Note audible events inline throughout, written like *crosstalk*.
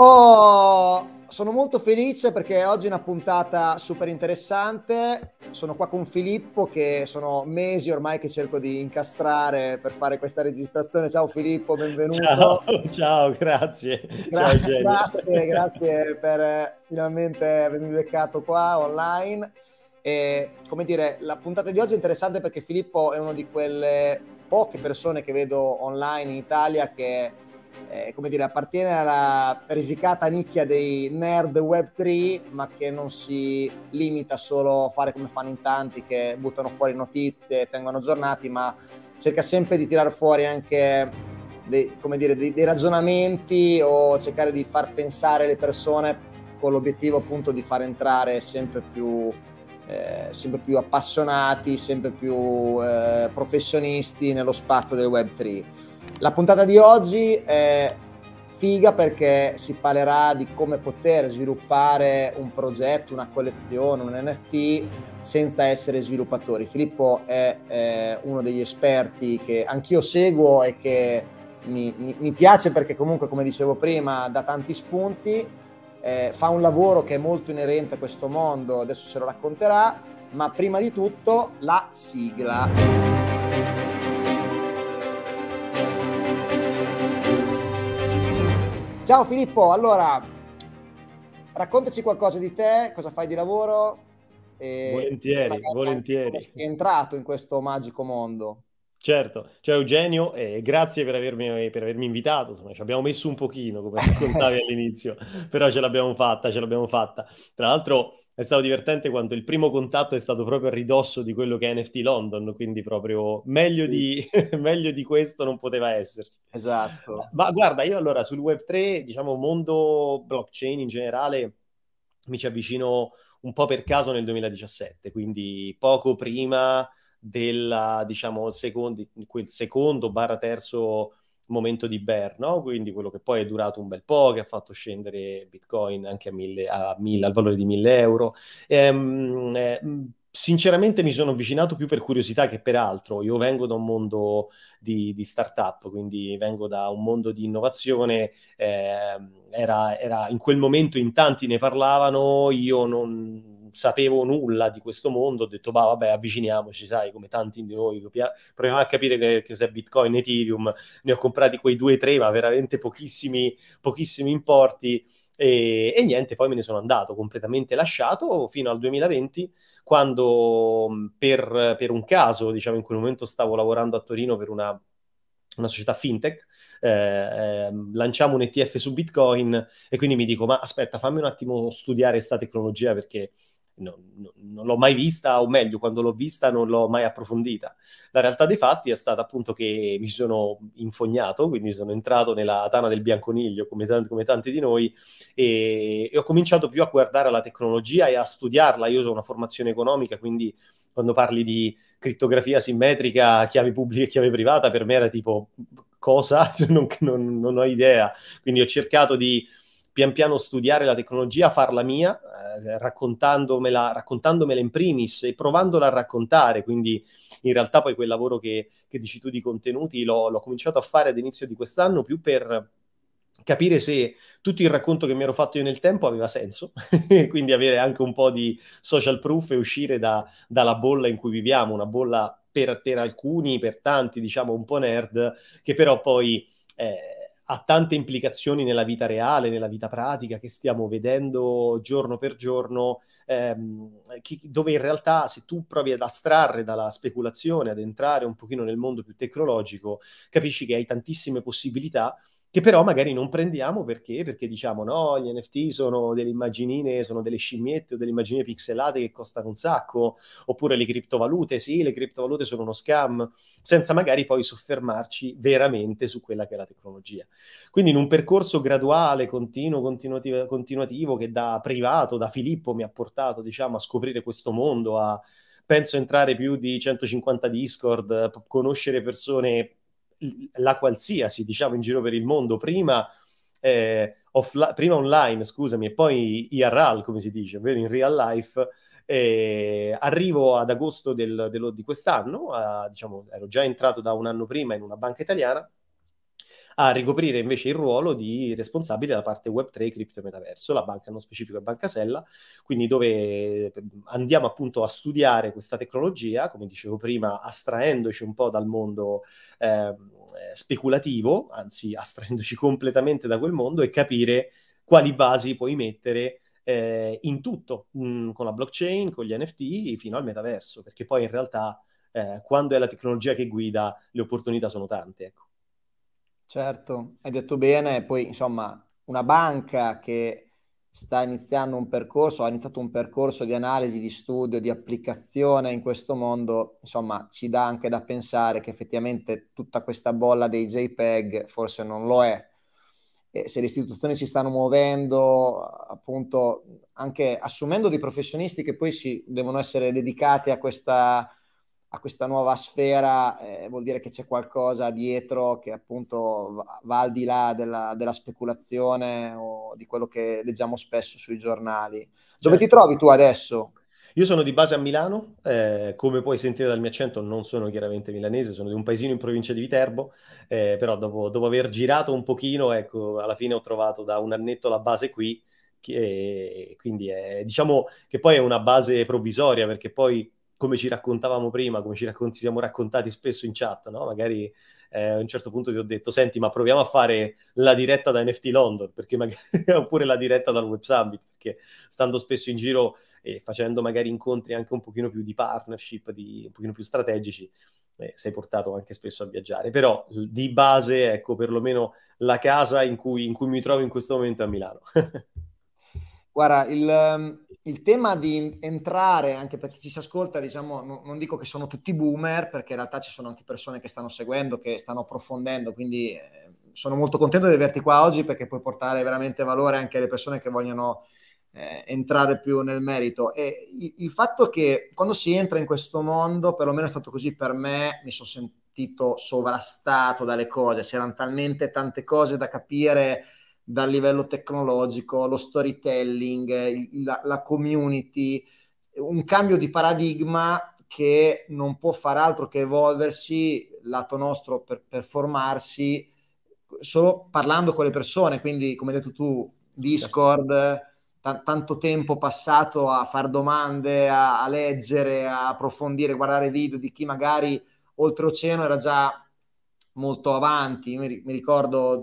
Oh, sono molto felice perché oggi è una puntata super interessante. Sono qua con Filippo che sono mesi ormai che cerco di incastrare per fare questa registrazione. Ciao Filippo, benvenuto. Ciao, *laughs* ciao grazie. Gra- ciao, grazie, grazie per eh, finalmente avermi beccato qua online. E, come dire, la puntata di oggi è interessante perché Filippo è una di quelle poche persone che vedo online in Italia che eh, come dire, appartiene alla risicata nicchia dei nerd Web3, ma che non si limita solo a fare come fanno in tanti, che buttano fuori notizie, tengono aggiornati, ma cerca sempre di tirar fuori anche dei, dire, dei, dei ragionamenti o cercare di far pensare le persone con l'obiettivo appunto di far entrare sempre più eh, sempre più appassionati, sempre più eh, professionisti nello spazio del Web3. La puntata di oggi è figa perché si parlerà di come poter sviluppare un progetto, una collezione, un NFT senza essere sviluppatori. Filippo è eh, uno degli esperti che anch'io seguo e che mi, mi, mi, piace perché comunque, come dicevo prima, dà tanti spunti, eh, fa un lavoro che è molto inerente a questo mondo, adesso ce lo racconterà, ma prima di tutto la sigla. Ciao Filippo, allora raccontaci qualcosa di te, cosa fai di lavoro. volentieri, volentieri. Sei entrato in questo magico mondo. Certo, ciao Eugenio e eh, grazie per avermi, per avermi invitato, Insomma, ci abbiamo messo un pochino come raccontavi *laughs* all'inizio, però ce l'abbiamo fatta, ce l'abbiamo fatta. Tra l'altro è stato divertente quando il primo contatto è stato proprio a ridosso di quello che è NFT London, quindi proprio meglio, sì. di, *laughs* meglio di, questo non poteva esserci. Esatto. Ma guarda, io allora sul Web3, diciamo mondo blockchain in generale, mi ci avvicino un po' per caso nel 2017, quindi poco prima del, diciamo, secondi, quel secondo barra terzo momento di bear, no? quindi quello che poi è durato un bel po', che ha fatto scendere Bitcoin anche a mille, a mille, al valore di 1000 euro. Ehm, eh, sinceramente mi sono avvicinato più per curiosità che per altro. Io vengo da un mondo di, di startup, quindi vengo da un mondo di innovazione. Eh, era, era in quel momento in tanti ne parlavano, io non sapevo nulla di questo mondo, ho detto, bah, vabbè, avviciniamoci, sai, come tanti di noi, proviamo a capire che, che cos'è Bitcoin, Ethereum, ne ho comprati quei due tre, ma veramente pochissimi, pochissimi importi. E, e, niente, poi me ne sono andato completamente lasciato fino al 2020, quando per, per un caso, diciamo, in quel momento stavo lavorando a Torino per una, una società fintech, eh, eh, lanciamo un ETF su Bitcoin e quindi mi dico, ma aspetta, fammi un attimo studiare questa tecnologia perché non, non l'ho mai vista, o meglio, quando l'ho vista non l'ho mai approfondita. La realtà dei fatti è stata appunto che mi sono infognato, quindi sono entrato nella tana del bianconiglio come, tanti, come tanti di noi e, e ho cominciato più a guardare la tecnologia e a studiarla. Io ho una formazione economica, quindi quando parli di criptografia simmetrica, chiavi pubbliche e chiave privata, per me era tipo cosa? *laughs* Non, non, non ho idea. Quindi ho cercato di pian piano studiare la tecnologia, farla mia, eh, raccontandomela, raccontandomela, in primis e provandola a raccontare. Quindi in realtà poi quel lavoro che, che dici tu di contenuti l'ho, l'ho cominciato a fare all'inizio di quest'anno più per capire se tutto il racconto che mi ero fatto io nel tempo aveva senso, *laughs* quindi avere anche un po' di social proof e uscire da, dalla bolla in cui viviamo, una bolla per, per, alcuni, per tanti, diciamo un po' nerd, che però poi eh, ha tante implicazioni nella vita reale, nella vita pratica che stiamo vedendo giorno per giorno, ehm, chi, dove in realtà se tu provi ad astrarre dalla speculazione, ad entrare un pochino nel mondo più tecnologico, capisci che hai tantissime possibilità che però magari non prendiamo perché, perché diciamo no, gli NFT sono delle immaginine, sono delle scimmiette o delle immagini pixelate che costano un sacco, oppure le criptovalute, sì, le criptovalute sono uno scam, senza magari poi soffermarci veramente su quella che è la tecnologia. Quindi in un percorso graduale, continuo, continuativo, continuativo che da privato, da Filippo mi ha portato diciamo a scoprire questo mondo, a penso entrare più di 150 Discord, conoscere persone la qualsiasi, diciamo, in giro per il mondo, prima, eh, offla- prima online, scusami, e poi IRL, come si dice, ovvero in real life, eh, arrivo ad agosto del, dello, di quest'anno, a, diciamo, ero già entrato da un anno prima in una banca italiana, a ricoprire invece il ruolo di responsabile da parte Web3 Crypto Metaverso, la banca non specifico è Banca Sella, quindi dove ehm, andiamo appunto a studiare questa tecnologia, come dicevo prima, astraendoci un po' dal mondo eh, speculativo, anzi astraendoci *laughs* completamente da quel mondo e capire quali basi puoi mettere eh, in tutto, mh, mm, con la blockchain, con gli NFT, fino al metaverso, perché poi in realtà eh, quando è la tecnologia che guida le opportunità sono tante. Ecco. Certo, hai detto bene, poi insomma una banca che sta iniziando un percorso, ha iniziato un percorso di analisi, di studio, di applicazione in questo mondo, insomma ci dà anche da pensare che effettivamente tutta questa bolla dei JPEG forse non lo è. E se le istituzioni si stanno muovendo, appunto, anche assumendo dei professionisti che poi si devono essere dedicati a questa a questa nuova sfera eh, vuol dire che c'è qualcosa dietro che appunto va, va al di là della, della, speculazione o di quello che leggiamo spesso sui giornali. Dove certo. ti trovi tu adesso? Io sono di base a Milano, eh, come puoi sentire dal mio accento non sono chiaramente milanese, sono di un paesino in provincia di Viterbo, eh, però dopo, dopo, aver girato un pochino, ecco, alla fine ho trovato da un annetto la base qui, che, quindi è, diciamo che poi è una base provvisoria perché poi come ci raccontavamo prima, come ci, raccont- siamo raccontati spesso in chat, no? magari eh, a un certo punto ti ho detto, senti, ma proviamo a fare la diretta da NFT London, magari... *laughs* oppure la diretta dal Web Summit, perché stando spesso in giro e facendo magari incontri anche un pochino più di partnership, di, un pochino più strategici, eh, sei portato anche spesso a viaggiare. Però di base, ecco, perlomeno la casa in cui, in cui mi trovo in questo momento è a Milano. *laughs* Guarda, il, ehm, il, tema di entrare, anche per chi ci si ascolta, diciamo, non, non dico che sono tutti boomer, perché in realtà ci sono anche persone che stanno seguendo, che stanno approfondendo, quindi ehm, sono molto contento di averti qua oggi perché puoi portare veramente valore anche alle persone che vogliono eh, entrare più nel merito. E il, il, fatto che quando si entra in questo mondo, perlomeno è stato così per me, mi sono sentito sovrastato dalle cose, c'erano talmente tante cose da capire dal livello tecnologico, lo storytelling, la, la community, un cambio di paradigma che non può far altro che evolversi lato nostro per, per formarsi solo parlando con le persone, quindi come hai detto tu, Discord, t- tanto tempo passato a fare domande, a-, a leggere, a approfondire, guardare video di chi magari oltreoceano era già molto avanti. Io mi, mi ricordo 2020-2021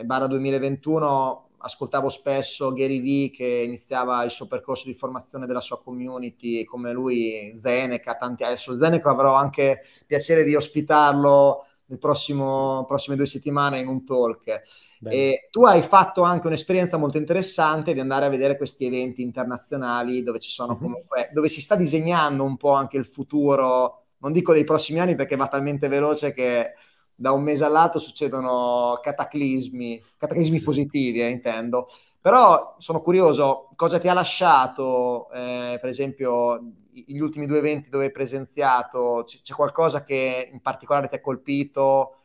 mhmm, eh, ascoltavo spesso Gary Vee che iniziava il suo percorso di formazione della sua community, come lui Zeneca, tanti adesso Zeneca avrò anche piacere di ospitarlo le prossime due settimane in un talk. E tu hai fatto anche un'esperienza molto interessante di andare a vedere questi eventi internazionali dove ci sono comunque, dove si sta disegnando un po' anche il futuro non dico dei prossimi anni perché va talmente veloce che da un mese all'altro succedono cataclismi, cataclismi sì. positivi eh, intendo, però sono curioso cosa ti ha lasciato eh, per esempio gli ultimi due eventi dove hai presenziato, c- c'è qualcosa che in particolare ti ha colpito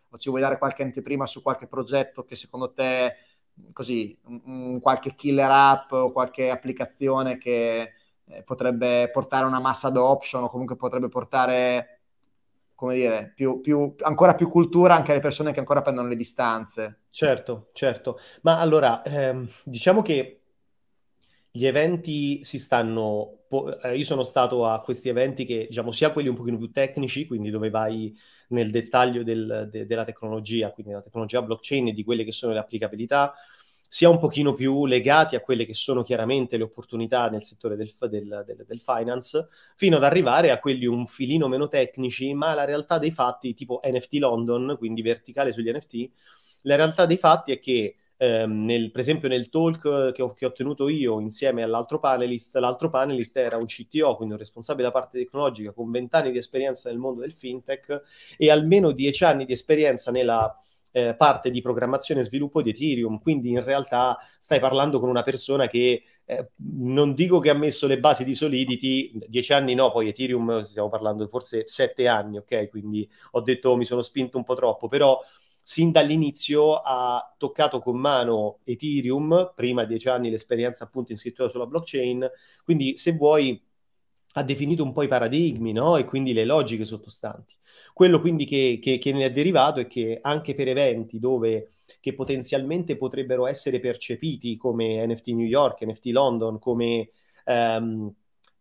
o ci vuoi dare qualche anteprima su qualche progetto che secondo te così, m- m- qualche killer app o qualche applicazione che eh, potrebbe portare una massa adoption o comunque potrebbe portare, come dire, più, più, ancora più cultura anche alle persone che ancora prendono le distanze. Certo, certo. Ma allora, ehm, diciamo che gli eventi si stanno. Po- eh, io sono stato a questi eventi che, diciamo, sia quelli un pochino più tecnici, quindi dove vai nel dettaglio del, de- della tecnologia, quindi della tecnologia blockchain e di quelle che sono le applicabilità, sia un pochino più legati a quelle che sono chiaramente le opportunità nel settore del, del, del, del, finance, fino ad arrivare a quelli un filino meno tecnici, ma la realtà dei fatti, tipo NFT London, quindi verticale sugli NFT, la realtà dei fatti è che ehm, nel, per esempio nel talk che ho, che ho tenuto io insieme all'altro panelist, l'altro panelist era un CTO, quindi un responsabile da parte tecnologica con vent'anni di esperienza nel mondo del fintech e almeno dieci anni di esperienza nella eh, parte di programmazione e sviluppo di Ethereum, quindi in realtà stai parlando con una persona che eh, non dico che ha messo le basi di Solidity, dieci anni no, poi Ethereum stiamo parlando forse sette anni, ok? Quindi ho detto mi sono spinto un po' troppo, però sin dall'inizio ha toccato con mano Ethereum, prima dieci anni l'esperienza appunto in scrittura sulla blockchain, quindi se vuoi ha definito un po' i paradigmi no? e quindi le logiche sottostanti. Quello quindi che, che, che, ne è derivato è che anche per eventi dove, che potenzialmente potrebbero essere percepiti come NFT New York, NFT London, come ehm,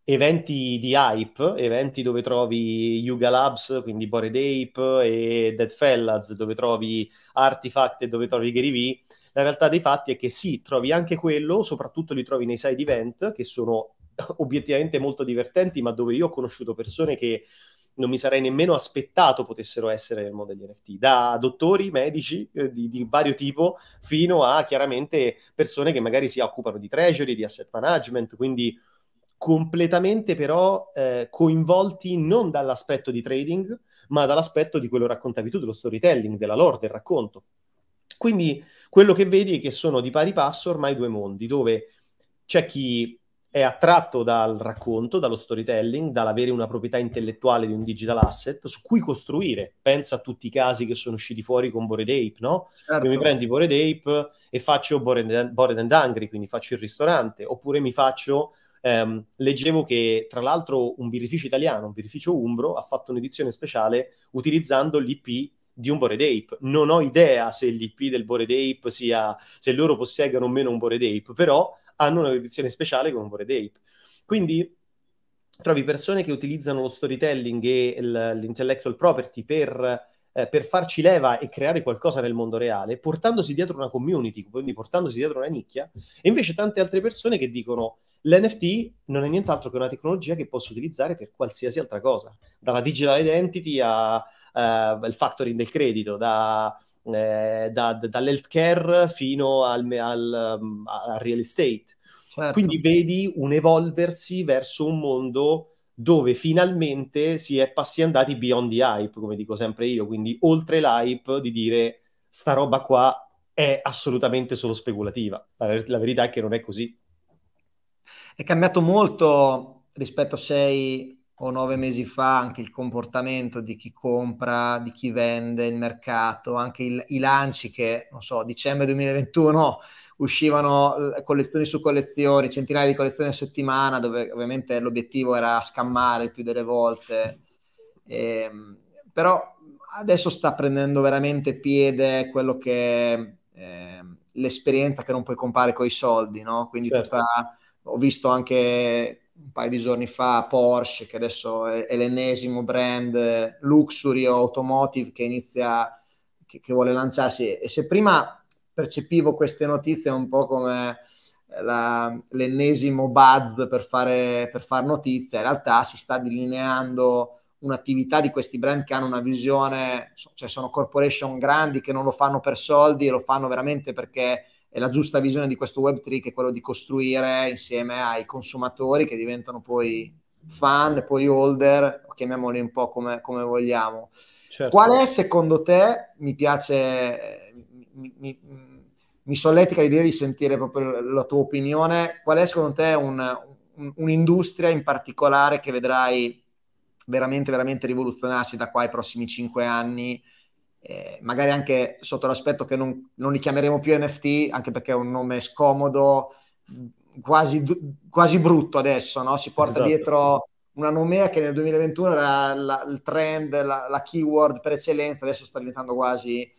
eventi di hype, eventi dove trovi Yuga Labs, quindi Bored Ape e Dead Fellas, dove trovi Artifact e dove trovi Gary V, la realtà dei fatti è che sì, trovi anche quello, soprattutto li trovi nei side event, che sono *laughs* obiettivamente molto divertenti, ma dove io ho conosciuto persone che non mi sarei nemmeno aspettato potessero essere nel mondo degli NFT, da dottori, medici eh, di, di, vario tipo, fino a chiaramente persone che magari si occupano di treasury, di asset management, quindi completamente però eh, coinvolti non dall'aspetto di trading, ma dall'aspetto di quello raccontavi tu, dello storytelling, della lore, del racconto. Quindi quello che vedi è che sono di pari passo ormai due mondi, dove c'è chi è attratto dal racconto, dallo storytelling, dall'avere una proprietà intellettuale di un digital asset su cui costruire. Pensa a tutti i casi che sono usciti fuori con Bored Ape, no? Certo. Io mi prendi Bored Ape e faccio Bored, and Hungry, quindi faccio il ristorante, oppure mi faccio... Ehm, leggevo che tra l'altro un birrificio italiano, un birrificio umbro, ha fatto un'edizione speciale utilizzando l'IP di un Bored Ape. Non ho idea se l'IP del Bored Ape sia, se loro posseggano o meno un Bored Ape, però hanno un'edizione speciale con Vore Ape. Quindi trovi persone che utilizzano lo storytelling e il, l'intellectual property per, eh, per, farci leva e creare qualcosa nel mondo reale, portandosi dietro una community, quindi portandosi dietro una nicchia, e invece tante altre persone che dicono l'NFT non è nient'altro che una tecnologia che posso utilizzare per qualsiasi altra cosa, dalla digital identity al eh, uh, factoring del credito, da eh, da, dall'healthcare fino al, al, mm, al real estate. Certo. Quindi vedi un evolversi verso un mondo dove finalmente si è passi andati beyond the hype, come dico sempre io, quindi oltre l'hype di dire sta roba qua è assolutamente solo speculativa. La, ver- la verità è che non è così. È cambiato molto rispetto a sei o nove mesi fa anche il comportamento di chi compra, di chi vende, il mercato, anche il, i lanci che, non so, dicembre 2021 uscivano eh, collezioni su collezioni, centinaia di collezioni a settimana, dove ovviamente l'obiettivo era scammare il più delle volte. E, ehm, però adesso sta prendendo veramente piede quello che... Eh, l'esperienza che non puoi comprare con i soldi, no? Quindi certo. tutta, ho visto anche un paio di giorni fa Porsche, che adesso è, è l'ennesimo brand luxury automotive che inizia, che, che, vuole lanciarsi. E se prima percepivo queste notizie un po' come eh, la, l'ennesimo buzz per fare, per far notizia, in realtà si sta delineando un'attività di questi brand che hanno una visione, cioè sono corporation grandi che non lo fanno per soldi e lo fanno veramente perché e la giusta visione di questo Web3 che è quello di costruire insieme ai consumatori che diventano poi fan, poi holder, chiamiamoli un po' come, come vogliamo. Certo. Qual è secondo te, mi piace, mi, mi, mi solletica l'idea di sentire proprio la tua opinione, qual è secondo te un, un, un'industria in particolare che vedrai veramente, veramente rivoluzionarsi da qua ai prossimi cinque anni? eh, magari anche sotto l'aspetto che non, non, li chiameremo più NFT, anche perché è un nome scomodo, quasi, quasi brutto adesso, no? si porta esatto. dietro una nomea che nel 2021 era la, il trend, la, la, keyword per eccellenza, adesso sta diventando quasi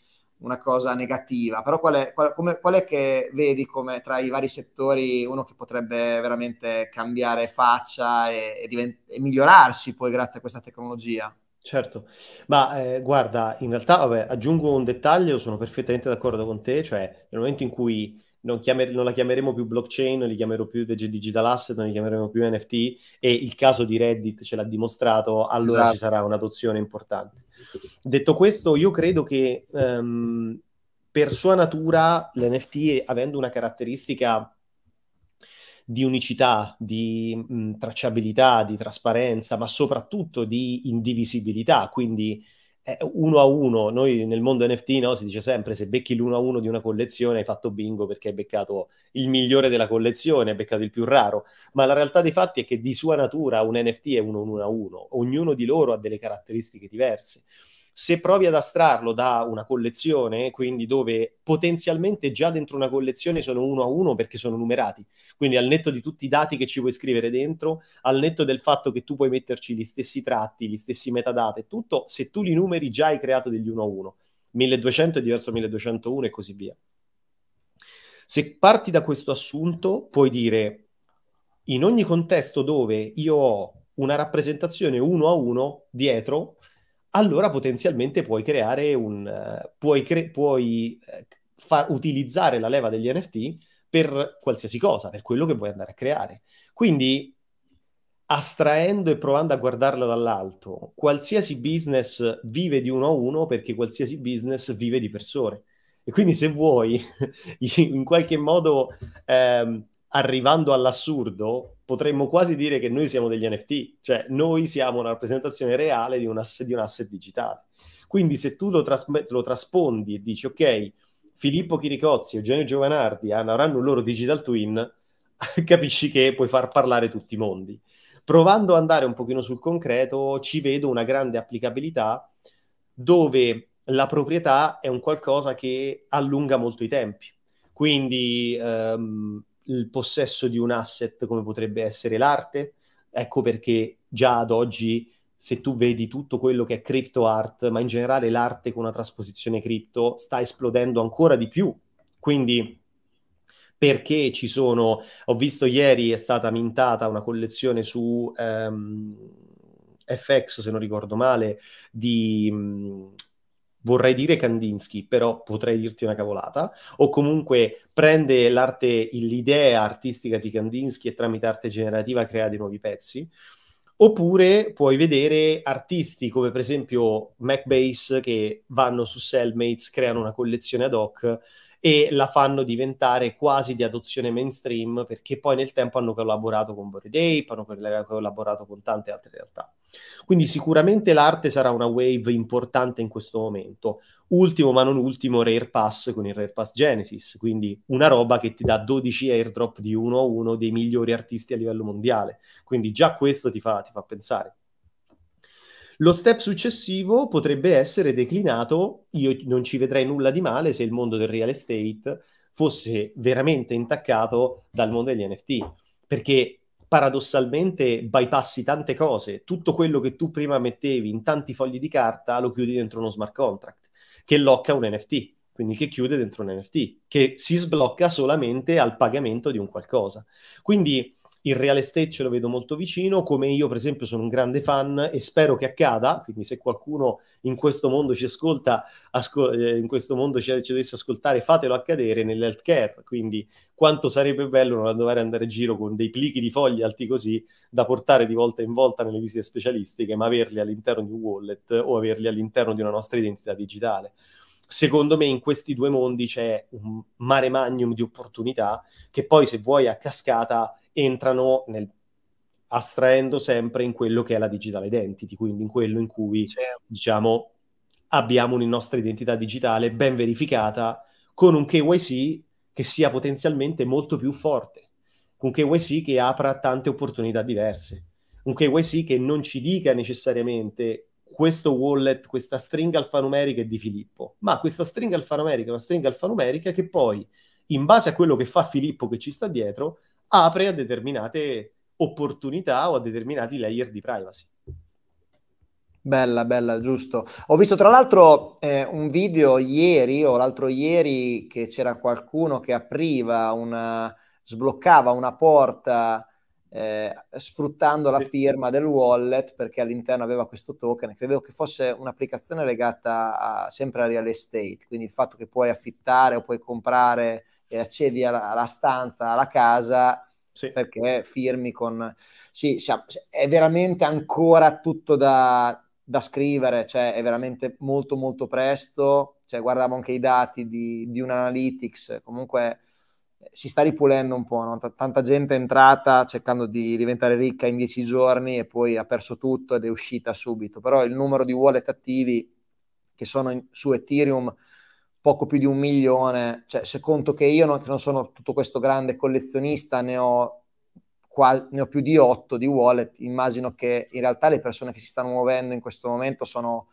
una cosa negativa. Però qual è, qual, come, qual è che vedi come tra i vari settori uno che potrebbe veramente cambiare faccia e, e, divent- e migliorarsi poi grazie a questa tecnologia? Certo, ma eh, guarda, in realtà, vabbè, aggiungo un dettaglio, sono perfettamente d'accordo con te, cioè nel momento in cui non, chiamer- non la chiameremo più blockchain, non li chiameremo più digital asset, non li chiameremo più NFT e il caso di Reddit ce l'ha dimostrato, allora esatto. ci sarà un'adozione importante. Detto questo, io credo che um, per sua natura l'NFT, avendo una caratteristica di unicità, di mh, tracciabilità, di trasparenza, ma soprattutto di indivisibilità, quindi eh, uno a uno, noi nel mondo NFT no, si dice sempre se becchi l'uno a uno di una collezione hai fatto bingo perché hai beccato il migliore della collezione, hai beccato il più raro, ma la realtà dei fatti è che di sua natura un NFT è uno, uno a uno, ognuno di loro ha delle caratteristiche diverse se provi ad astrarlo da una collezione, quindi dove potenzialmente già dentro una collezione sono uno a uno perché sono numerati, quindi al netto di tutti i dati che ci puoi scrivere dentro, al netto del fatto che tu puoi metterci gli stessi tratti, gli stessi metadata tutto, se tu li numeri già hai creato degli uno a uno. 1200 è diverso da 1201 e così via. Se parti da questo assunto, puoi dire in ogni contesto dove io ho una rappresentazione uno a uno dietro allora potenzialmente puoi creare un... Uh, puoi, cre- puoi uh, far utilizzare la leva degli NFT per qualsiasi cosa, per quello che vuoi andare a creare. Quindi astraendo e provando a guardarla dall'alto, qualsiasi business vive di uno a uno perché qualsiasi business vive di persone. E quindi se vuoi, *laughs* in qualche modo, ehm, arrivando all'assurdo, potremmo quasi dire che noi siamo degli NFT, cioè noi siamo una rappresentazione reale di un, ass- di un asset digitale. Quindi se tu lo, tras- lo traspondi e dici ok, Filippo Chiricozzi e Eugenio Giovanardi avranno un loro digital twin, *laughs* capisci che puoi far parlare tutti i mondi. Provando ad andare un pochino sul concreto, ci vedo una grande applicabilità dove la proprietà è un qualcosa che allunga molto i tempi. Quindi ehm, il possesso di un asset come potrebbe essere l'arte. Ecco perché già ad oggi, se tu vedi tutto quello che è crypto art, ma in generale l'arte con una trasposizione cripto, sta esplodendo ancora di più. Quindi perché ci sono, ho visto ieri è stata mintata una collezione su ehm, FX, se non ricordo male, di mh, vorrei dire Kandinsky, però potrei dirti una cavolata, o comunque prende l'arte, l'idea artistica di Kandinsky e tramite arte generativa crea dei nuovi pezzi. Oppure puoi vedere artisti come per esempio Macbase che vanno su Cellmates, creano una collezione ad hoc e la fanno diventare quasi di adozione mainstream perché poi nel tempo hanno collaborato con Bored Ape, hanno collaborato con tante altre realtà. Quindi sicuramente l'arte sarà una wave importante in questo momento. Ultimo ma non ultimo Rare Pass con il Rare Pass Genesis, quindi una roba che ti dà 12 airdrop di uno a uno dei migliori artisti a livello mondiale. Quindi già questo ti fa, ti fa pensare. Lo step successivo potrebbe essere declinato, io non ci vedrei nulla di male se il mondo del real estate fosse veramente intaccato dal mondo degli NFT, perché paradossalmente bypassi tante cose, tutto quello che tu prima mettevi in tanti fogli di carta lo chiudi dentro uno smart contract che locca un NFT, quindi che chiude dentro un NFT, che si sblocca solamente al pagamento di un qualcosa. Quindi il real estate ce lo vedo molto vicino, come io per esempio sono un grande fan e spero che accada, quindi se qualcuno in questo mondo ci ascolta, ascol- eh, in questo mondo ci, ci dovesse ascoltare, fatelo accadere nell'healthcare, quindi quanto sarebbe bello non dover andare in giro con dei plichi di fogli alti così da portare di volta in volta nelle visite specialistiche, ma averli all'interno di un wallet o averli all'interno di una nostra identità digitale secondo me in questi due mondi c'è un mare magnum di opportunità che poi se vuoi a cascata entrano nel, astraendo sempre in quello che è la digital identity, quindi in quello in cui certo. diciamo abbiamo una nostra identità digitale ben verificata con un KYC che sia potenzialmente molto più forte, un KYC che apra tante opportunità diverse, un KYC che non ci dica necessariamente questo wallet, questa stringa alfanumerica è di Filippo, ma questa stringa alfanumerica è una stringa alfanumerica che poi, in base a quello che fa Filippo che ci sta dietro, apre a determinate opportunità o a determinati layer di privacy. Bella, bella, giusto. Ho visto tra l'altro eh, un video ieri o l'altro ieri che c'era qualcuno che apriva una, sbloccava una porta eh, sfruttando la firma del wallet perché all'interno aveva questo token. Credevo che fosse un'applicazione legata a, sempre al real estate, quindi il fatto che puoi affittare o puoi comprare e accedi alla, alla stanza, alla casa sì. perché firmi con... Sì, è veramente ancora tutto da, da, scrivere, cioè è veramente molto molto presto, cioè, guardavo anche i dati di, di un analytics, comunque eh, si sta ripulendo un po', no? T- tanta gente è entrata cercando di diventare ricca in dieci giorni e poi ha perso tutto ed è uscita subito, però il numero di wallet attivi che sono in, su Ethereum poco più di un milione, cioè se conto che io non, che non sono tutto questo grande collezionista, ne ho, qual, ne ho più di otto di wallet, immagino che in realtà le persone che si stanno muovendo in questo momento sono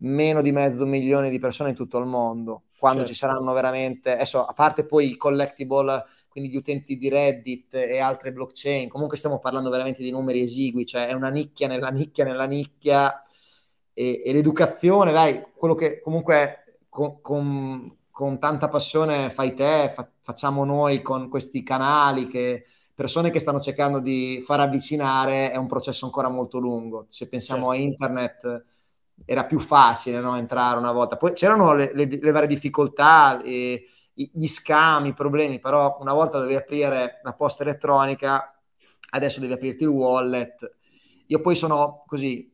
meno di mezzo milione di persone in tutto il mondo, quando certo. ci saranno veramente, adesso a parte poi i collectible, quindi gli utenti di Reddit e altre blockchain, comunque stiamo parlando veramente di numeri esigui, cioè è una nicchia nella nicchia nella nicchia e, e l'educazione, dai, quello che comunque con, con, con tanta passione fai te, fa, facciamo noi con questi canali che persone che stanno cercando di far avvicinare è un processo ancora molto lungo. Se pensiamo certo. a internet era più facile no, entrare una volta, poi c'erano le, le, le varie difficoltà, e, gli scami, i problemi, però una volta dovevi aprire la posta elettronica, adesso devi aprirti il wallet. Io poi sono così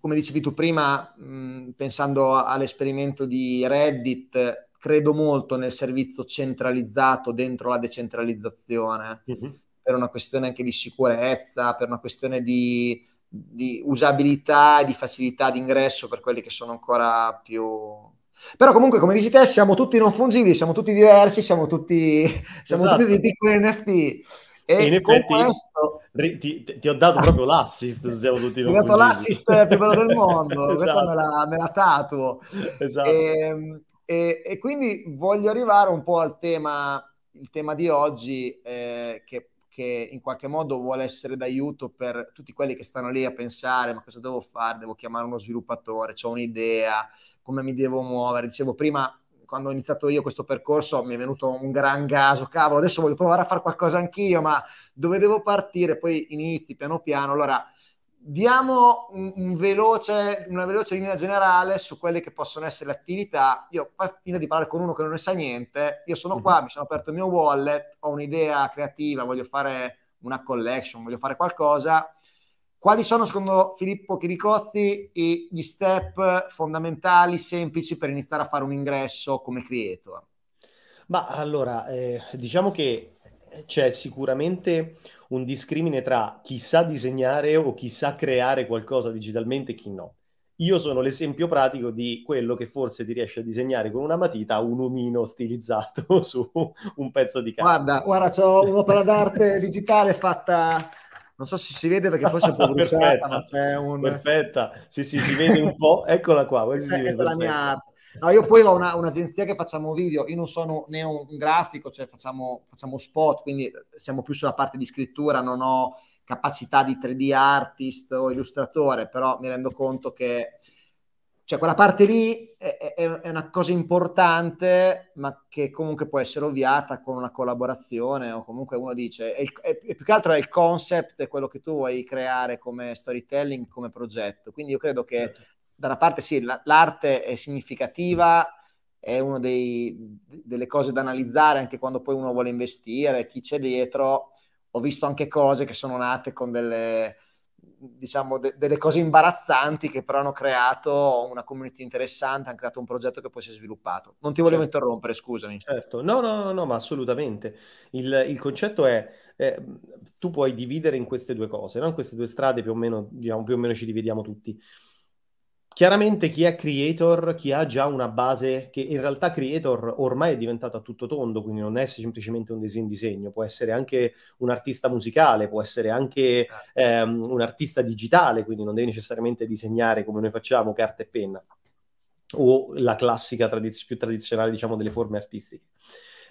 come dicevi tu prima, mh, pensando all'esperimento di Reddit, credo molto nel servizio centralizzato dentro la decentralizzazione, mm-hmm. per una questione anche di sicurezza, per una questione di, di usabilità e di facilità d'ingresso per quelli che sono ancora più... Però comunque, come dici te, siamo tutti non fungibili, siamo tutti diversi, siamo tutti, siamo esatto. tutti dei piccoli NFT. E in effetti questo... ti, ti, ho dato proprio *laughs* l'assist, siamo tutti Ti ho dato l'assist eh, più bello del mondo, *laughs* esatto. questa me la, me la tatuo. Esatto. E, ehm, e, e, quindi voglio arrivare un po' al tema, il tema di oggi eh, che, che in qualche modo vuole essere d'aiuto per tutti quelli che stanno lì a pensare ma cosa devo fare, devo chiamare uno sviluppatore, ho un'idea, come mi devo muovere. Dicevo prima quando ho iniziato io questo percorso mi è venuto un gran gaso, cavolo, adesso voglio provare a fare qualcosa anch'io, ma dove devo partire? Poi inizi piano piano, allora diamo un, un veloce, una veloce linea generale su quelle che possono essere le attività. Io, a di parlare con uno che non ne sa niente, io sono qua, mm-hmm. mi sono aperto il mio wallet, ho un'idea creativa, voglio fare una collection, voglio fare qualcosa, quali sono, secondo Filippo Chiricozzi, gli step fondamentali, semplici per iniziare a fare un ingresso come creator? Ma allora, eh, diciamo che c'è sicuramente un discrimine tra chi sa disegnare o chi sa creare qualcosa digitalmente e chi no. Io sono l'esempio pratico di quello che forse ti riesce a disegnare con una matita un omino stilizzato *laughs* su un pezzo di carta. Guarda, guarda, ho un'opera d'arte digitale fatta non so se si vede perché forse è un po' *laughs* bruciata, perfetta, ma c'è un... Perfetta, sì sì, si vede un po', eccola qua. Questa, vede, questa è la mia arte. No, io poi ho una, un'agenzia che facciamo video, io non sono né un grafico, cioè facciamo, facciamo spot, quindi eh, siamo più sulla parte di scrittura, non ho capacità di 3D artist o illustratore, però mi rendo conto che cioè, quella parte lì è, è, una cosa importante, ma che comunque può essere ovviata con una collaborazione o comunque uno dice, è, è più che altro è il concept, è quello che tu vuoi creare come storytelling, come progetto. Quindi io credo che certo. da una parte sì, la, l'arte è significativa, è una delle cose da analizzare anche quando poi uno vuole investire, chi c'è dietro. Ho visto anche cose che sono nate con delle diciamo, de- delle cose imbarazzanti che però hanno creato una community interessante, hanno creato un progetto che poi si è sviluppato. Non ti volevo certo. interrompere, scusami. Certo, no, no, no, no ma assolutamente. Il, il concetto è, eh, tu puoi dividere in queste due cose, no? in queste due strade più o meno, diciamo, più o meno ci dividiamo tutti. Chiaramente chi è creator, chi ha già una base, che in realtà creator ormai è diventato a tutto tondo, quindi non è semplicemente un design disegno, può essere anche un artista musicale, può essere anche eh. ehm, un artista digitale, quindi non devi necessariamente disegnare come noi facciamo carta e penna, o la classica tradiz- più tradizionale, diciamo, delle forme artistiche.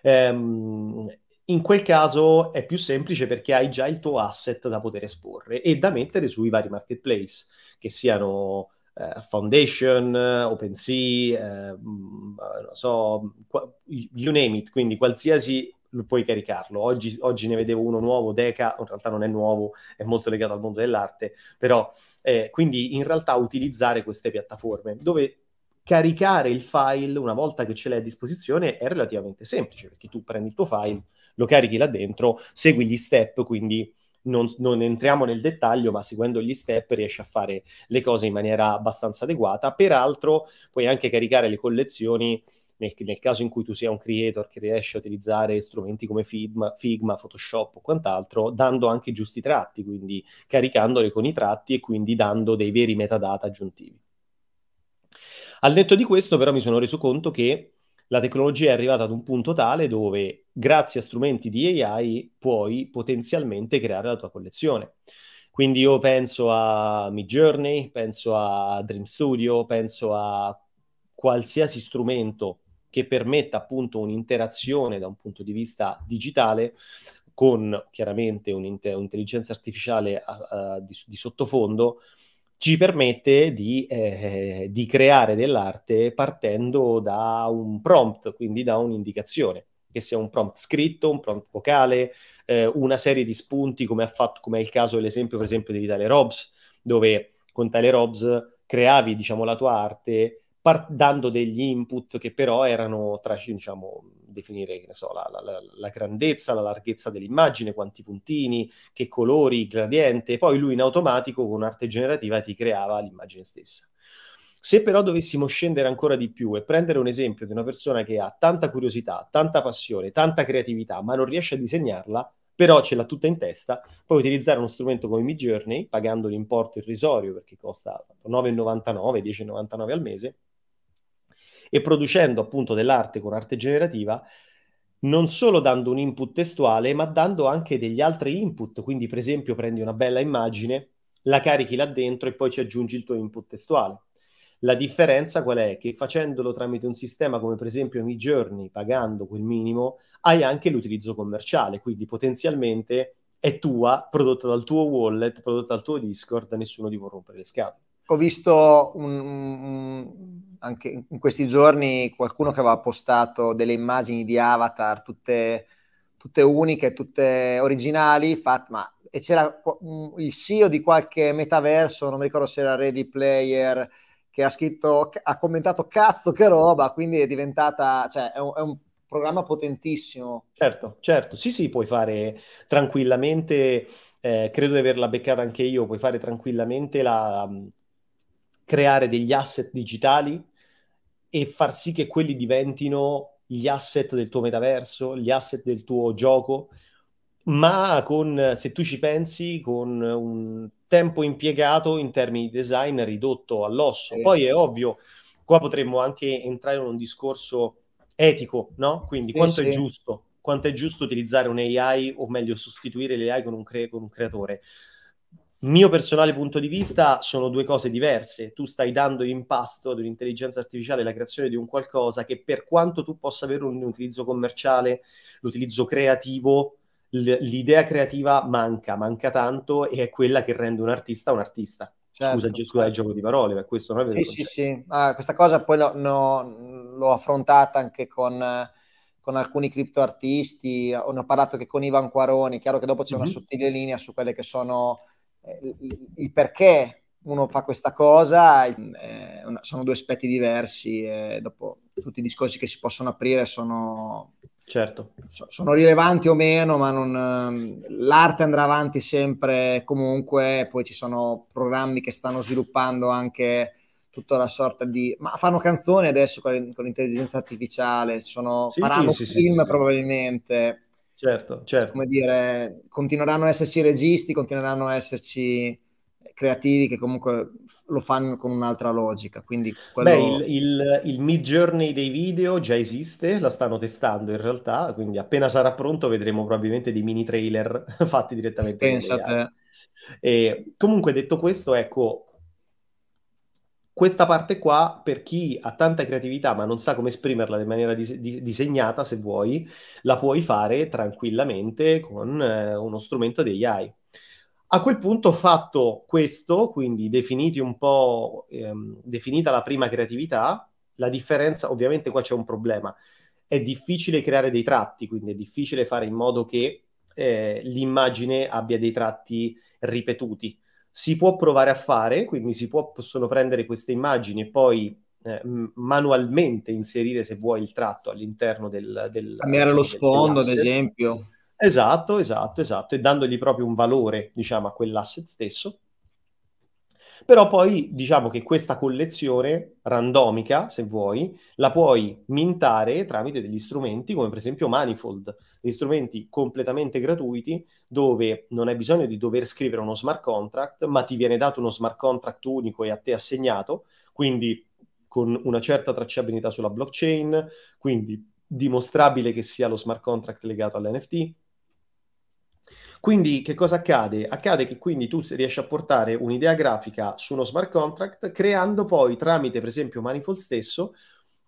Ehm, in quel caso è più semplice perché hai già il tuo asset da poter esporre e da mettere sui vari marketplace, che siano eh, Foundation, eh, OpenSea, eh, mm, eh, non so, you name it, quindi qualsiasi puoi caricarlo. Oggi, oggi, ne vedevo uno nuovo, Deca, in realtà non è nuovo, è molto legato al mondo dell'arte, però eh, quindi in realtà utilizzare queste piattaforme dove caricare il file una volta che ce l'hai a disposizione è relativamente semplice perché tu prendi il tuo file, lo carichi là dentro, segui gli step, quindi non, non, entriamo nel dettaglio, ma seguendo gli step riesci a fare le cose in maniera abbastanza adeguata. Peraltro puoi anche caricare le collezioni nel, nel caso in cui tu sia un creator che riesce a utilizzare strumenti come Figma, Figma, Photoshop o quant'altro, dando anche i giusti tratti, quindi caricandole con i tratti e quindi dando dei veri metadata aggiuntivi. Al netto di questo però mi sono reso conto che la tecnologia è arrivata ad un punto tale dove grazie a strumenti di AI puoi potenzialmente creare la tua collezione. Quindi io penso a Midjourney, penso a Dream Studio, penso a qualsiasi strumento che permetta appunto un'interazione da un punto di vista digitale con chiaramente un'intelligenza artificiale uh, di, di, sottofondo, ci permette di, eh, di creare dell'arte partendo da un prompt, quindi da un'indicazione che sia un prompt scritto, un prompt vocale, eh, una serie di spunti come, ha fatto, come è il caso l'esempio per esempio di Tyler Robs, dove con Tyler Robs creavi diciamo, la tua arte part- dando degli input che però erano tra, diciamo, definire so, la, la, la, grandezza, la larghezza dell'immagine, quanti puntini, che colori, gradiente, e poi lui in automatico con un'arte generativa ti creava l'immagine stessa. Se però dovessimo scendere ancora di più e prendere un esempio di una persona che ha tanta curiosità, tanta passione, tanta creatività, ma non riesce a disegnarla, però ce l'ha tutta in testa, puoi utilizzare uno strumento come Midjourney, pagando l'importo irrisorio perché costa 9,99, 10,99 al mese, e producendo appunto dell'arte con arte generativa, non solo dando un input testuale, ma dando anche degli altri input, quindi per esempio prendi una bella immagine, la carichi là dentro e poi ci aggiungi il tuo input testuale la differenza qual è? Che facendolo tramite un sistema come per esempio ogni Midjourney, pagando quel minimo, hai anche l'utilizzo commerciale, quindi potenzialmente è tua, prodotta dal tuo wallet, prodotta dal tuo Discord, nessuno ti può rompere le scatole. Ho visto un, anche in questi giorni qualcuno che aveva postato delle immagini di avatar, tutte, tutte uniche, tutte originali, fatte, ma e c'era il CEO di qualche metaverso, non mi ricordo se era Ready Player che ha scritto, ha commentato cazzo che roba, quindi è diventata, cioè è un, è un programma potentissimo. Certo, certo, sì sì, puoi fare tranquillamente, eh, credo di averla beccata anche io, puoi fare tranquillamente la, mm, creare degli asset digitali e far sì che quelli diventino gli asset del tuo metaverso, gli asset del tuo gioco, ma con, se tu ci pensi, con un tempo impiegato in termini di design ridotto all'osso. Poi è ovvio, qua potremmo anche entrare in un discorso etico, no? Quindi sì, quanto sì. è giusto? Quanto è giusto utilizzare un AI o meglio sostituire l'AI con un, cre- con un creatore? mio personale punto di vista sono due cose diverse. Tu stai dando in pasto ad un'intelligenza artificiale la creazione di un qualcosa che per quanto tu possa avere un utilizzo commerciale, l'utilizzo creativo l'idea creativa manca, manca tanto e è quella che rende un artista un artista. Certo. Scusa, scusa il gioco di parole, per questo non è vero. Sì, sì, sì. Ah, questa cosa poi l'ho, no, l'ho affrontata anche con, con alcuni criptoartisti, ho parlato anche con Ivan Quaroni, chiaro che dopo c'è mm-hmm. una mhm. sottile linea su quelle che sono il, eh, il perché uno fa questa cosa, eh, sono due aspetti diversi e eh, dopo tutti i discorsi che si possono aprire sono Certo. Sono rilevanti o meno, ma non, ehm, l'arte andrà avanti sempre comunque, poi ci sono programmi che stanno sviluppando anche tutta una sorta di... ma fanno canzoni adesso con, con l'intelligenza artificiale, sono, sì, faranno sì, film sì, probabilmente. Certo, certo. Come dire, continueranno ad esserci registi, continueranno ad esserci creativi che comunque lo fanno con un'altra logica. Quindi quello... Beh, il, il, il mid journey dei video già esiste, la stanno testando in realtà, quindi appena sarà pronto vedremo probabilmente dei mini trailer *laughs* fatti direttamente. te. e, comunque detto questo, ecco, questa parte qua, per chi ha tanta creatività ma non sa come esprimerla in maniera dis- disegnata, se vuoi, la puoi fare tranquillamente con eh, uno strumento degli AI. A quel punto, fatto questo, quindi definiti un po' ehm, definita la prima creatività, la differenza, ovviamente qua c'è un problema, è difficile creare dei tratti, quindi è difficile fare in modo che eh, l'immagine abbia dei tratti ripetuti. Si può provare a fare, quindi si può, possono prendere queste immagini e poi eh, manualmente inserire se vuoi il tratto all'interno del... del cambiare lo sfondo, ad esempio. Esatto, esatto, esatto, e dandogli proprio un valore, diciamo, a quell'asset stesso. Però poi diciamo che questa collezione randomica, se vuoi, la puoi mintare tramite degli strumenti come per esempio Manifold, degli strumenti completamente gratuiti dove non hai bisogno di dover scrivere uno smart contract, ma ti viene dato uno smart contract unico e a te assegnato, quindi con una certa tracciabilità sulla blockchain, quindi dimostrabile che sia lo smart contract legato all'NFT quindi che cosa accade? Accade che quindi tu riesci a portare un'idea grafica su uno smart contract creando poi tramite per esempio Manifold stesso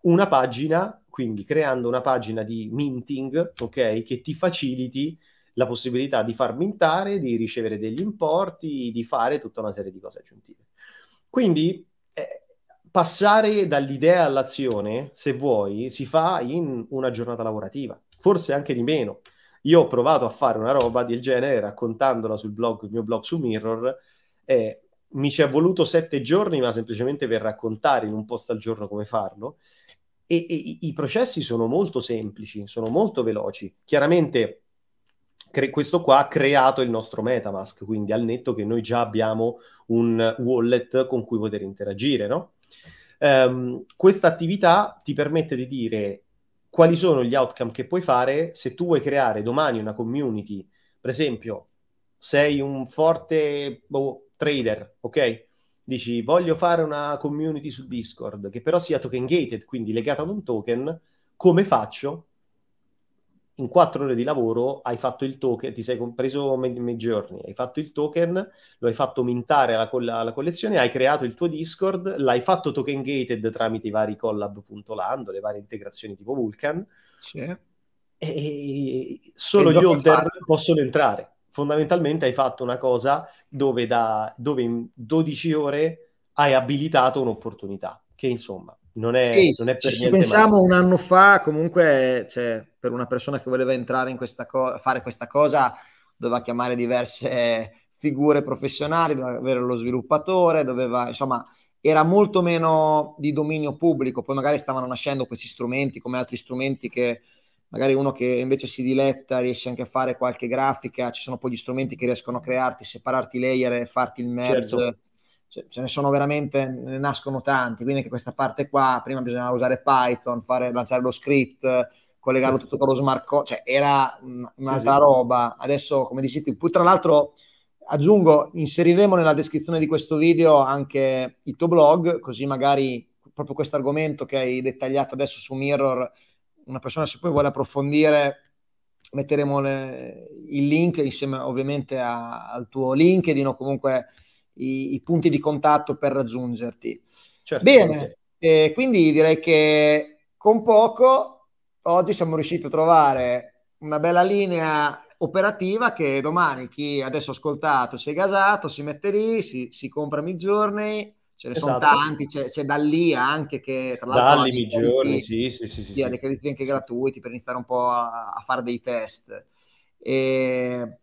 una pagina, quindi creando una pagina di minting, ok, che ti faciliti la possibilità di far mintare, di ricevere degli importi, di fare tutta una serie di cose aggiuntive. Quindi eh, passare dall'idea all'azione, se vuoi, si fa in una giornata lavorativa, forse anche di meno. Io ho provato a fare una roba del genere raccontandola sul blog, il mio blog su Mirror, e mi ci è voluto sette giorni, ma semplicemente per raccontare in un post al giorno come farlo. E, e i, processi sono molto semplici, sono molto veloci. Chiaramente cre- questo qua ha creato il nostro Metamask, quindi al netto che noi già abbiamo un wallet con cui poter interagire, no? Um, questa attività ti permette di dire quali sono gli outcome che puoi fare se tu vuoi creare domani una community, per esempio, sei un forte boh, trader, ok? Dici voglio fare una community su Discord che però sia token gated, quindi legata ad un token, come faccio in quattro ore di lavoro hai fatto il token, ti sei compreso giorni, hai fatto il token, lo hai fatto mintare alla, coll- alla, collezione, hai creato il tuo Discord, l'hai fatto token gated tramite i vari collab.lando, le varie integrazioni tipo Vulkan. Sì. E solo e gli holder possono entrare. Fondamentalmente hai fatto una cosa dove, da, dove in 12 ore hai abilitato un'opportunità, che insomma non è, sì, non è per niente. pensiamo male. un anno fa, comunque, cioè, per una persona che voleva entrare in questa cosa, fare questa cosa, doveva chiamare diverse figure professionali, doveva avere lo sviluppatore, doveva, insomma, era molto meno di dominio pubblico. Poi magari stavano nascendo questi strumenti come altri strumenti che magari uno che invece si diletta riesce anche a fare qualche grafica, ci sono poi gli strumenti che riescono a crearti, separarti layer e farti il certo. merge. Certo cioè, ce ne sono veramente, ne nascono tanti, quindi anche questa parte qua, prima bisognava usare Python, fare, lanciare lo script, collegarlo tutto con lo smart code, cioè era un'altra sì, sì. roba, adesso come dici tu, tra l'altro aggiungo, inseriremo nella descrizione di questo video anche il tuo blog, così magari proprio questo argomento che hai dettagliato adesso su Mirror, una persona se poi vuole approfondire metteremo le, il link insieme ovviamente a, al tuo LinkedIn o comunque i, i punti di contatto per raggiungerti. Certo. Bene, certo. eh, quindi direi che con poco oggi siamo riusciti a trovare una bella linea operativa che domani chi adesso ha ascoltato si è gasato, si mette lì, si, si compra Midjourney, ce ne esatto. sono tanti, c'è, c'è da lì anche che tra l'altro... Dalli, Midjourney, sì, sì, sì. sì, sì. dei crediti anche gratuiti per iniziare un po' a, a fare dei test. E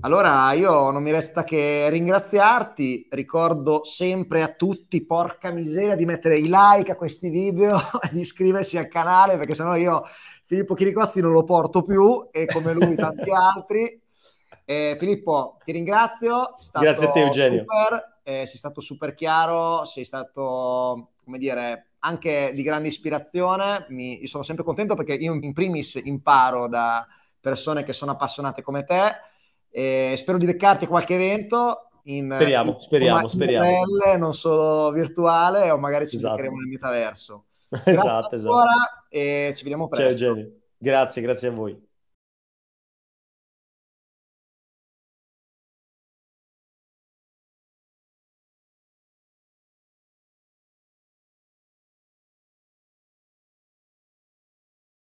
allora io non mi resta che ringraziarti, ricordo sempre a tutti, porca miseria, di mettere i like a questi video *laughs* e di iscriversi al canale perché sennò io Filippo Chiricozzi non lo porto più e come lui tanti *laughs* altri. Eh, Filippo, ti ringrazio, grazie a te Eugenio. Super, eh, sei stato super chiaro, sei stato, come dire, anche di grande ispirazione, mi, io sono sempre contento perché io in primis imparo da persone che sono appassionate come te e eh, spero di beccarti qualche evento. In, speriamo, in, speriamo, speriamo. Relle, non solo virtuale, o magari ci esatto. beccheremo nel metaverso. *laughs* Esatto, grazie esatto, esatto. e ci vediamo presto. Ciao Eugenio, grazie, grazie a voi.